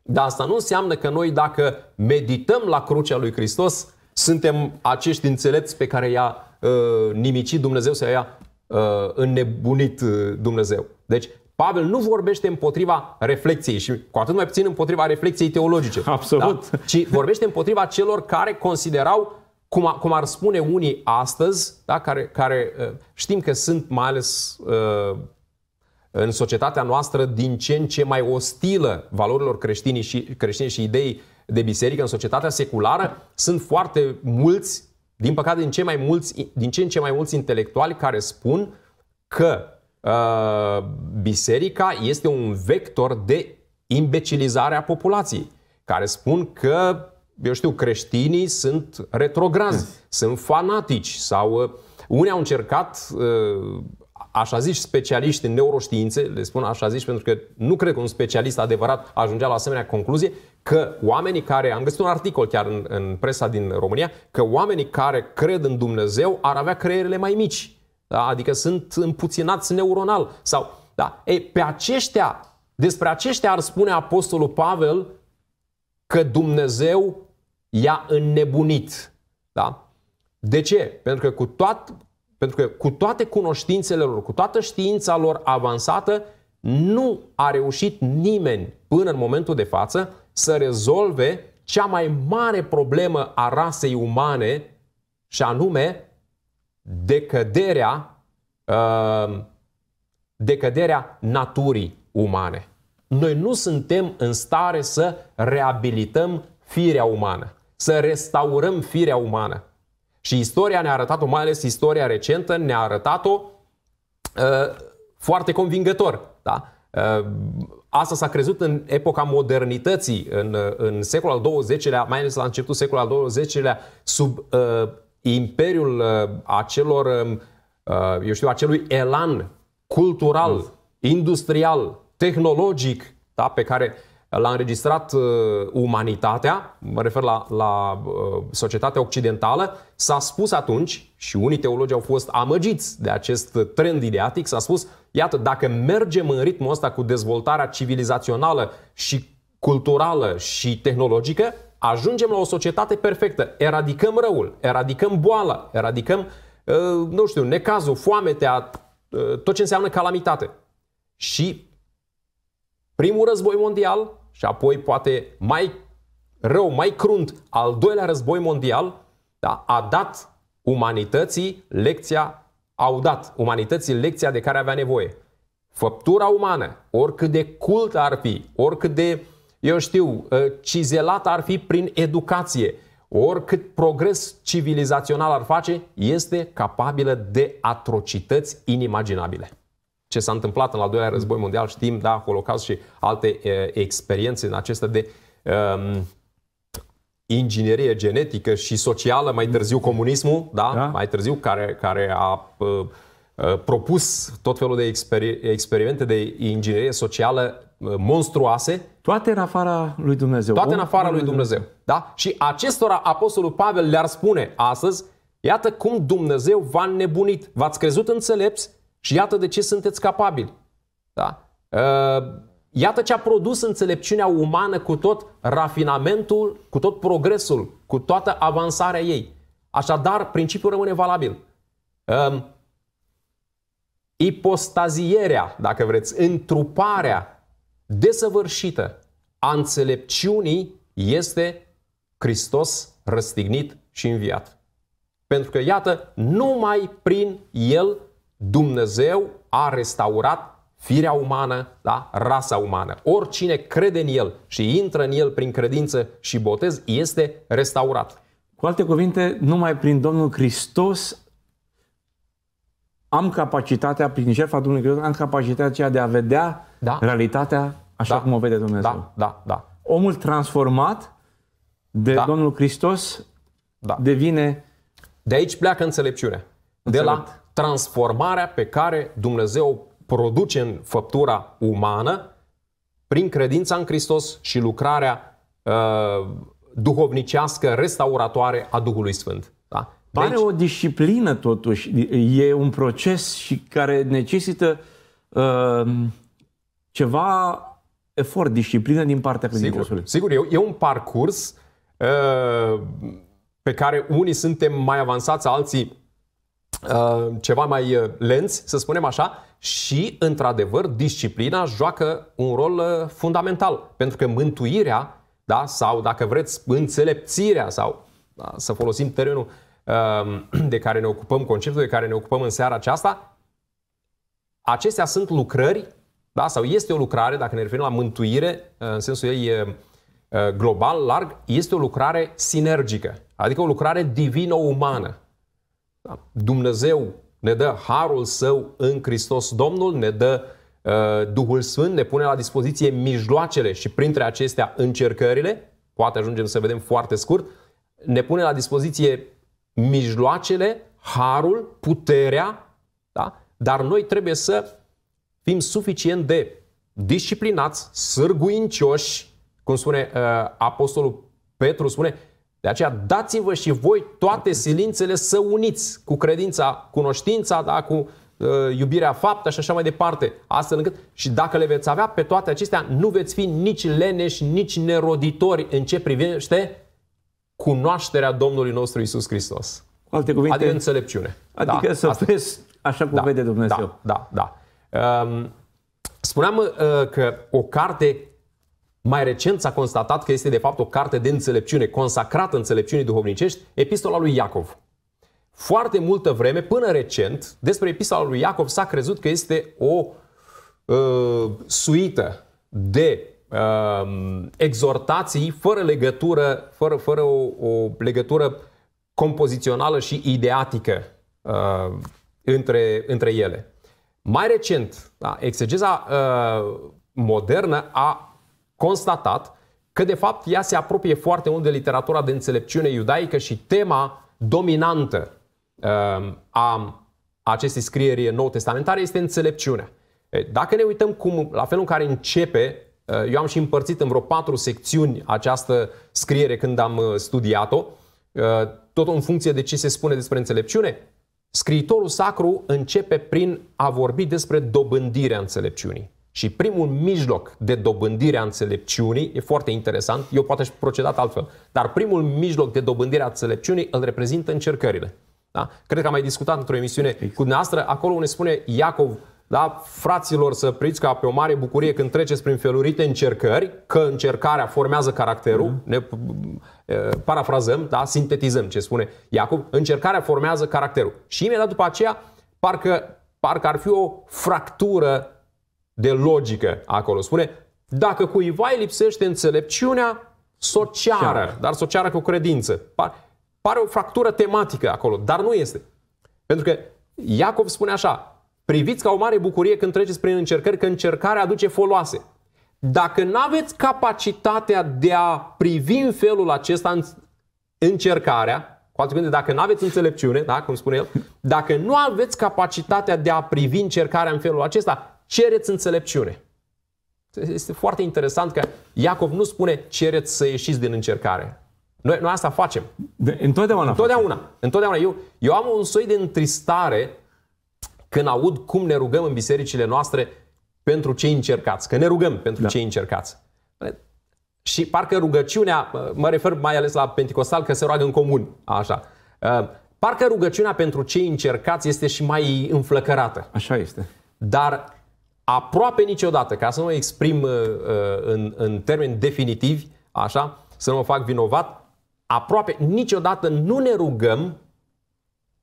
Speaker 2: Dar asta nu înseamnă că noi dacă medităm la crucea lui Hristos, suntem acești înțelepți pe care i-a uh, nimicit Dumnezeu sau i-a uh, înnebunit uh, Dumnezeu. Deci Pavel nu vorbește împotriva reflexiei și cu atât mai puțin împotriva reflexiei teologice. Absolut. Da? Ci vorbește împotriva celor care considerau cum, a, cum ar spune unii astăzi, da, care, care uh, știm că sunt mai ales uh, în societatea noastră din ce în ce mai ostilă valorilor creștine și, creștini și idei de biserică, în societatea seculară, sunt foarte mulți, din păcate, din ce, mai mulți, din ce în ce mai mulți intelectuali care spun că uh, biserica este un vector de imbecilizare a populației, care spun că eu știu, creștinii sunt retrograzi, mm. sunt fanatici sau uh, unii au încercat, uh, așa zici, specialiști în neuroștiințe, le spun așa zici pentru că nu cred că un specialist adevărat ajungea la asemenea concluzie, că oamenii care, am găsit un articol chiar în, în presa din România, că oamenii care cred în Dumnezeu ar avea creierele mai mici, da? adică sunt împuținați neuronal sau, da, e, pe aceștia, despre aceștia ar spune Apostolul Pavel că Dumnezeu i-a înnebunit. Da? De ce? Pentru că cu, toat, pentru că cu toate cunoștințele lor, cu toată știința lor avansată, nu a reușit nimeni până în momentul de față să rezolve cea mai mare problemă a rasei umane și anume decăderea, uh, decăderea naturii umane. Noi nu suntem în stare să reabilităm firea umană să restaurăm firea umană. Și istoria ne-a arătat-o, mai ales istoria recentă, ne-a arătat-o uh, foarte convingător. Da? Uh, asta s-a crezut în epoca modernității, în, uh, în secolul al XX-lea, mai ales la începutul secolului al XX-lea, sub uh, imperiul uh, acelor, um, uh, eu știu, acelui elan cultural, mm. industrial, tehnologic, da? pe care L-a înregistrat uh, umanitatea, mă refer la, la uh, societatea occidentală. S-a spus atunci, și unii teologi au fost amăgiți de acest trend ideatic, s-a spus, iată, dacă mergem în ritmul ăsta cu dezvoltarea civilizațională și culturală și tehnologică, ajungem la o societate perfectă. Eradicăm răul, eradicăm boala, eradicăm, uh, nu știu, necazul, foametea, uh, tot ce înseamnă calamitate. Și primul război mondial și apoi poate mai rău, mai crunt, al doilea război mondial, da, a dat umanității lecția, au dat umanității lecția de care avea nevoie. Făptura umană, oricât de cult ar fi, oricât de, eu știu, ă, cizelat ar fi prin educație, oricât progres civilizațional ar face, este capabilă de atrocități inimaginabile ce s-a întâmplat în al doilea război mondial, știm, da, Holocaust și alte experiențe în acestea de um, inginerie genetică și socială, mai târziu comunismul, da, da? mai târziu, care, care a uh, uh propus tot felul de exper- experimente de inginerie socială uh, monstruoase. Toate în afara lui Dumnezeu. Toate în afara lui Dumnezeu. Da? Și acestora Apostolul Pavel le-ar spune astăzi, iată cum Dumnezeu v-a nebunit. V-ați crezut înțelepți și iată de ce sunteți capabili. Da? Ă, iată ce a produs înțelepciunea umană cu tot rafinamentul, cu tot progresul, cu toată avansarea ei. Așadar, principiul rămâne valabil. Ă, ipostazierea, dacă vreți, întruparea desăvârșită a înțelepciunii este Hristos răstignit și înviat. Pentru că, iată, numai prin El Dumnezeu a restaurat firea umană, da? rasa umană. Oricine crede în el și intră în el prin credință și botez, este restaurat.
Speaker 1: Cu alte cuvinte, numai prin Domnul Hristos am capacitatea, prin jertfa Domnului Hristos, am capacitatea aceea de a vedea da. realitatea așa da. cum o vede Dumnezeu. Da, da, da. Omul transformat de da.
Speaker 2: Domnul Hristos da. devine... De aici pleacă înțelepciunea. Înțelept. De la transformarea pe care Dumnezeu produce în făptura umană prin credința în Hristos și lucrarea uh, duhovnicească restauratoare a Duhului Sfânt. Da? Deci... Pare o
Speaker 1: disciplină totuși, e un proces și care necesită uh,
Speaker 2: ceva efort, disciplină din partea credinciosului. Sigur, sigur e, e un parcurs uh, pe care unii suntem mai avansați, alții Uh, ceva mai uh, lenți, să spunem așa, și, într-adevăr, disciplina joacă un rol uh, fundamental, pentru că mântuirea, da, sau, dacă vreți, înțelepțirea, sau da, să folosim terenul um, de care ne ocupăm, conceptul de care ne ocupăm în seara aceasta, acestea sunt lucrări, da, sau este o lucrare, dacă ne referim la mântuire, în sensul ei global, larg, este o lucrare sinergică, adică o lucrare divino-umană. Da. Dumnezeu ne dă harul său în Hristos Domnul, ne dă uh, Duhul Sfânt, ne pune la dispoziție mijloacele și printre acestea încercările, poate ajungem să vedem foarte scurt, ne pune la dispoziție mijloacele, harul, puterea, da? dar noi trebuie să fim suficient de disciplinați, sârguincioși, cum spune uh, Apostolul Petru, spune, de aceea dați-vă și voi toate silințele să uniți cu credința, cunoștința, da, cu uh, iubirea faptă și așa mai departe, astfel încât și dacă le veți avea pe toate acestea, nu veți fi nici leneși, nici neroditori în ce privește cunoașterea Domnului nostru Isus Hristos. alte cuvinte, adică înțelepciune. Adică da, să asta. vezi așa cum da, vede Dumnezeu. Da, da, da. Um, spuneam uh, că o carte mai recent s-a constatat că este de fapt o carte de înțelepciune, consacrată înțelepciunii duhovnicești, Epistola lui Iacov. Foarte multă vreme, până recent, despre Epistola lui Iacov s-a crezut că este o uh, suită de uh, exhortații fără legătură, fără, fără o, o legătură compozițională și ideatică uh, între, între ele. Mai recent, da, exegeza uh, modernă a constatat că de fapt ea se apropie foarte mult de literatura de înțelepciune iudaică și tema dominantă ehm, a acestei scrieri nou testamentare este înțelepciunea. Dacă ne uităm cum, la felul în care începe, eu am și împărțit în vreo patru secțiuni această scriere când am studiat-o, tot în funcție de ce se spune despre înțelepciune, scriitorul sacru începe prin a vorbi despre dobândirea înțelepciunii. Și primul mijloc de dobândire a înțelepciunii e foarte interesant, eu poate și procedat altfel, dar primul mijloc de dobândire a înțelepciunii îl reprezintă încercările. Da? Cred că am mai discutat într-o emisiune Fix. cu dumneavoastră, acolo unde spune Iacov, da, fraților, să priți ca pe o mare bucurie când treceți prin felurite încercări, că încercarea formează caracterul, mm-hmm. ne parafrazăm, da, sintetizăm ce spune Iacov, încercarea formează caracterul. Și imediat după aceea, parcă, parcă ar fi o fractură de logică acolo. Spune, dacă cuiva îi lipsește înțelepciunea, sociară, dar sociară cu credință. Pare, pare o fractură tematică acolo, dar nu este. Pentru că Iacov spune așa, priviți ca o mare bucurie când treceți prin încercări, că încercarea aduce foloase. Dacă nu aveți capacitatea de a privi în felul acesta încercarea, cu alte cuvinte, dacă nu aveți înțelepciune, da, cum spune el, dacă nu aveți capacitatea de a privi încercarea în felul acesta, cereți înțelepciune. Este foarte interesant că Iacov nu spune cereți să ieșiți din încercare. Noi, noi asta facem. De, întotdeauna. Întotdeauna. Facem. întotdeauna. Eu, eu am un soi de întristare când aud cum ne rugăm în bisericile noastre pentru cei încercați. Că ne rugăm pentru da. cei încercați. Și parcă rugăciunea, mă refer mai ales la Pentecostal, că se roagă în comun, așa. Uh, parcă rugăciunea pentru cei încercați este și mai înflăcărată. Așa este. Dar aproape niciodată, ca să nu mă exprim uh, uh, în, în termeni definitivi, așa, să nu mă fac vinovat, aproape niciodată nu ne rugăm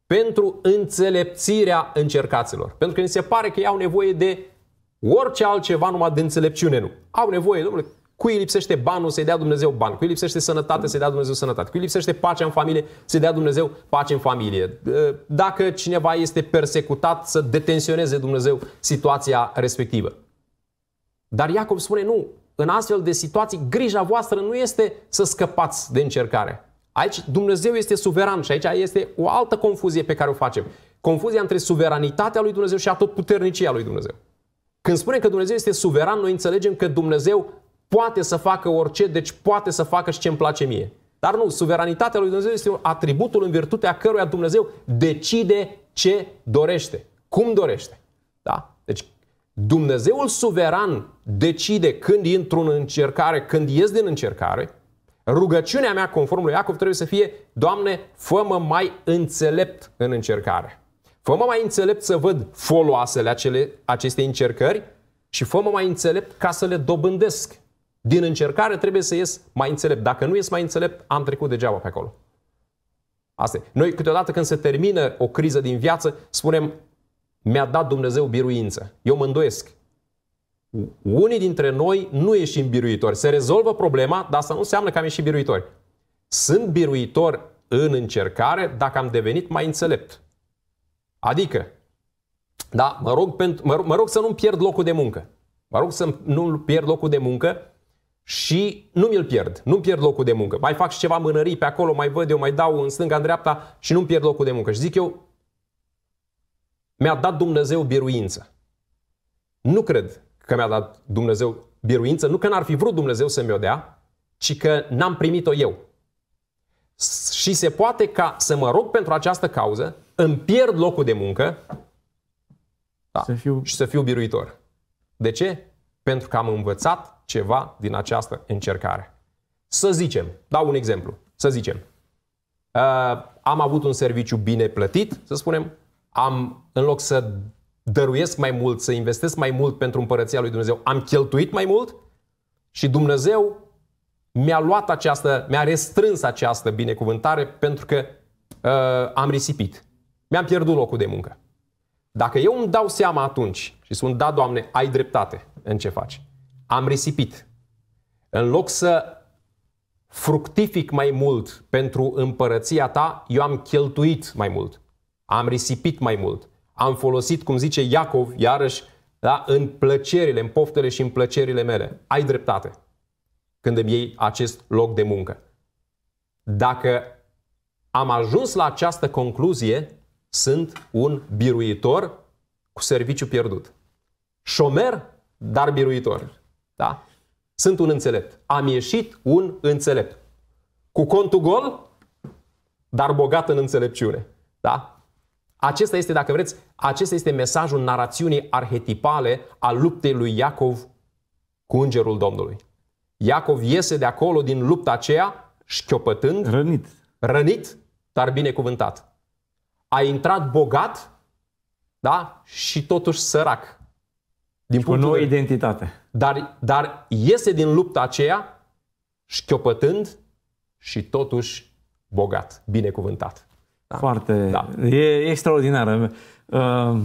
Speaker 2: pentru înțelepțirea încercaților. Pentru că ni se pare că ei au nevoie de orice altceva, numai de înțelepciune nu. Au nevoie, domnule, Cui îi lipsește banul să-i dea Dumnezeu bani, cui îi lipsește sănătate să-i dea Dumnezeu sănătate, cui îi lipsește pacea în familie să-i dea Dumnezeu pace în familie. Dacă cineva este persecutat să detenționeze Dumnezeu situația respectivă. Dar Iacob spune nu, în astfel de situații grija voastră nu este să scăpați de încercare. Aici Dumnezeu este suveran și aici este o altă confuzie pe care o facem. Confuzia între suveranitatea lui Dumnezeu și tot puternicia lui Dumnezeu. Când spunem că Dumnezeu este suveran, noi înțelegem că Dumnezeu poate să facă orice, deci poate să facă și ce îmi place mie. Dar nu, suveranitatea lui Dumnezeu este un atributul în virtutea căruia Dumnezeu decide ce dorește, cum dorește. Da? Deci Dumnezeul suveran decide când intru în încercare, când ies din încercare. Rugăciunea mea, conform lui Iacov, trebuie să fie, Doamne, fă-mă mai înțelept în încercare. Fă-mă mai înțelept să văd foloasele acele, acestei încercări și fă-mă mai înțelept ca să le dobândesc. Din încercare trebuie să ies mai înțelept. Dacă nu ies mai înțelept, am trecut degeaba pe acolo. Asta e. Noi câteodată când se termină o criză din viață, spunem, mi-a dat Dumnezeu biruință. Eu mă îndoiesc. Unii dintre noi nu ieșim biruitori. Se rezolvă problema, dar asta nu înseamnă că am ieșit biruitori. Sunt biruitor în încercare dacă am devenit mai înțelept. Adică, da, mă rog, pentru, mă, rog, mă rog să nu-mi pierd locul de muncă. Mă rog să nu pierd locul de muncă și nu mi-l pierd, nu-mi pierd locul de muncă. Mai fac și ceva mânării pe acolo, mai văd eu, mai dau în stânga, în dreapta și nu-mi pierd locul de muncă. Și zic eu, mi-a dat Dumnezeu biruință. Nu cred că mi-a dat Dumnezeu biruință, nu că n-ar fi vrut Dumnezeu să mi-o dea, ci că n-am primit-o eu. Și se poate ca să mă rog pentru această cauză, îmi pierd locul de muncă da, să fiu... și să fiu biruitor. De ce? Pentru că am învățat ceva din această încercare. Să zicem, dau un exemplu, să zicem, uh, am avut un serviciu bine plătit, să spunem, am, în loc să dăruiesc mai mult, să investesc mai mult pentru împărăția lui Dumnezeu, am cheltuit mai mult și Dumnezeu mi-a luat această, mi-a restrâns această binecuvântare pentru că uh, am risipit. Mi-am pierdut locul de muncă. Dacă eu îmi dau seama atunci și sunt, da, Doamne, ai dreptate în ce faci, am risipit. În loc să fructific mai mult pentru împărăția ta, eu am cheltuit mai mult. Am risipit mai mult. Am folosit, cum zice Iacov, iarăși, da, în plăcerile, în poftele și în plăcerile mele. Ai dreptate când îmi iei acest loc de muncă. Dacă am ajuns la această concluzie, sunt un biruitor cu serviciu pierdut. Șomer, dar biruitor. Da? Sunt un înțelept. Am ieșit un înțelept. Cu contul gol, dar bogat în înțelepciune. Da? Acesta este, dacă vreți, acesta este mesajul narațiunii arhetipale a luptei lui Iacov cu Îngerul Domnului. Iacov iese de acolo din lupta aceea șchiopătând, rănit, rănit dar binecuvântat. A intrat bogat da? și totuși sărac. Din și cu o nouă de... identitate dar, dar iese din lupta aceea șchiopătând și totuși bogat, binecuvântat.
Speaker 1: Da. Foarte. Da. E extraordinară. Uh,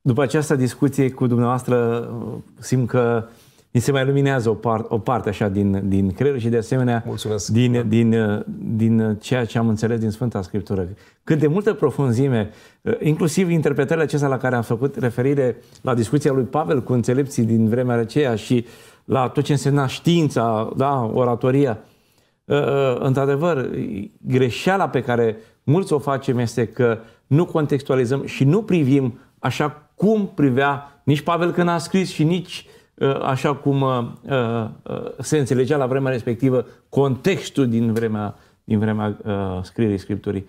Speaker 1: după această discuție cu dumneavoastră, uh, simt că ni se mai luminează o, par, o parte așa din, din creier și de asemenea Mulțumesc. din, din, din ceea ce am înțeles din Sfânta Scriptură. Cât de multă profunzime, inclusiv interpretările acestea la care am făcut referire la discuția lui Pavel cu înțelepții din vremea aceea și la tot ce însemna știința, da, oratoria. Ă, ă, într-adevăr, greșeala pe care mulți o facem este că nu contextualizăm și nu privim așa cum privea nici Pavel când a scris și nici uh, Ă, așa cum ă, ă, se înțelegea la vremea respectivă contextul din vremea, din vremea scrierii Scripturii.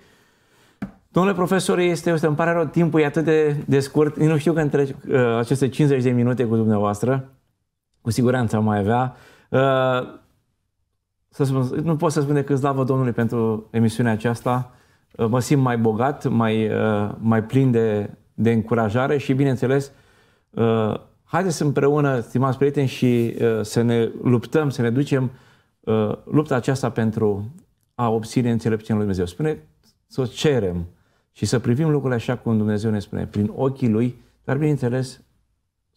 Speaker 1: Domnule profesor, este, este, îmi pare rău, timpul e atât de, de scurt. Eu nu știu că între uh, aceste 50 de minute cu dumneavoastră, cu siguranță mai avea. Uh, să spun, nu pot să spun decât slavă Domnului pentru emisiunea aceasta. Uh, mă simt mai bogat, mai, uh, mai plin de, de încurajare și, bineînțeles, uh, Haideți împreună, stimați prieteni, și uh, să ne luptăm, să ne ducem uh, lupta aceasta pentru a obține înțelepciunea lui Dumnezeu. Spune să o cerem și să privim lucrurile așa cum Dumnezeu ne spune, prin ochii Lui, dar bineînțeles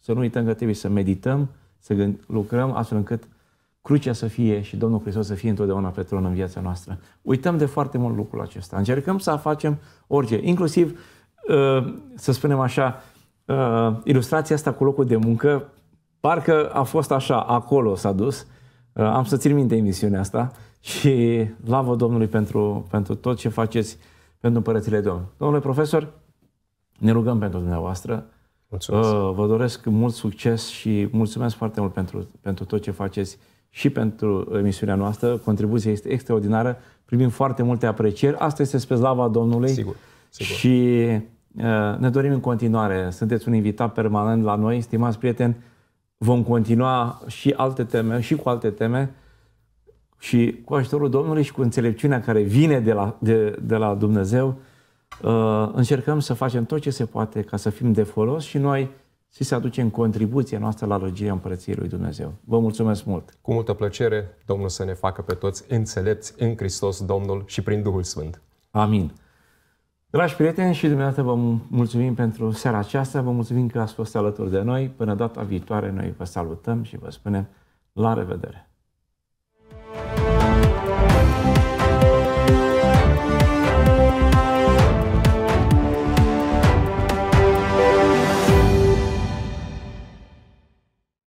Speaker 1: să nu uităm că trebuie să medităm, să lucrăm astfel încât crucea să fie și Domnul Hristos să fie întotdeauna pe tron în viața noastră. Uităm de foarte mult lucrul acesta. Încercăm să facem orice, inclusiv, uh, să spunem așa, uh, ilustrația asta cu locul de muncă, parcă a fost așa, acolo s-a dus. Uh, am să țin minte emisiunea asta și lavă Domnului pentru, pentru tot ce faceți pentru Împărățile Domnului. Domnule profesor, ne rugăm pentru dumneavoastră. Mulțumesc. Uh, vă doresc mult succes și mulțumesc foarte mult pentru, pentru tot ce faceți și pentru emisiunea noastră. Contribuția este extraordinară. Primim foarte multe aprecieri. Asta este spre slava Domnului. Sigur. sigur. Și Eh, ne dorim în continuare. Sunteți un invitat permanent la noi, stimați prieteni. Vom continua și alte teme, și cu alte teme și cu ajutorul Domnului și cu înțelepciunea care vine de la, de, de la Dumnezeu, eh, încercăm să facem tot ce se poate ca să fim de folos și noi și să aducem contribuția noastră la logia Împărăției Lui Dumnezeu.
Speaker 2: Vă mulțumesc mult! Cu multă plăcere, Domnul să ne facă pe toți înțelepți în Hristos Domnul și prin Duhul Sfânt. Amin. Dragi prieteni și dumneavoastră vă mulțumim
Speaker 1: pentru seara aceasta, vă mulțumim că ați fost alături de noi. Până data viitoare noi vă salutăm și vă spunem la revedere!